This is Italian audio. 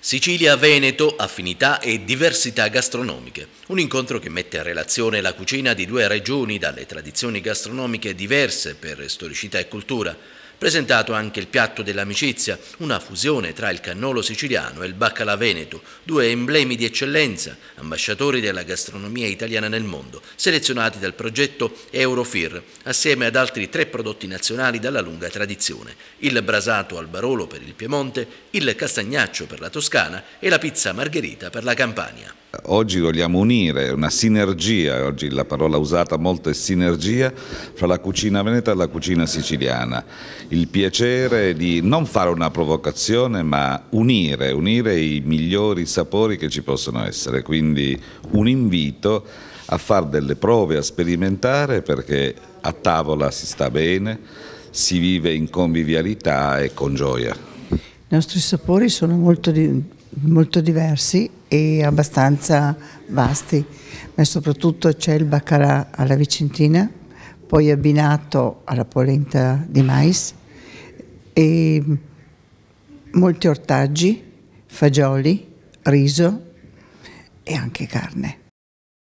Sicilia, Veneto, affinità e diversità gastronomiche. Un incontro che mette in relazione la cucina di due regioni dalle tradizioni gastronomiche diverse per storicità e cultura. Presentato anche il piatto dell'amicizia, una fusione tra il cannolo siciliano e il baccalà veneto, due emblemi di eccellenza, ambasciatori della gastronomia italiana nel mondo, selezionati dal progetto Eurofir, assieme ad altri tre prodotti nazionali dalla lunga tradizione, il brasato al barolo per il Piemonte, il castagnaccio per la Toscana e la pizza margherita per la Campania oggi vogliamo unire una sinergia, oggi la parola usata molto è sinergia, fra la cucina veneta e la cucina siciliana. Il piacere di non fare una provocazione ma unire, unire i migliori sapori che ci possono essere, quindi un invito a fare delle prove, a sperimentare perché a tavola si sta bene, si vive in convivialità e con gioia. I nostri sapori sono molto, di, molto diversi e abbastanza vasti, ma soprattutto c'è il baccarà alla vicentina, poi abbinato alla polenta di mais e molti ortaggi, fagioli, riso e anche carne.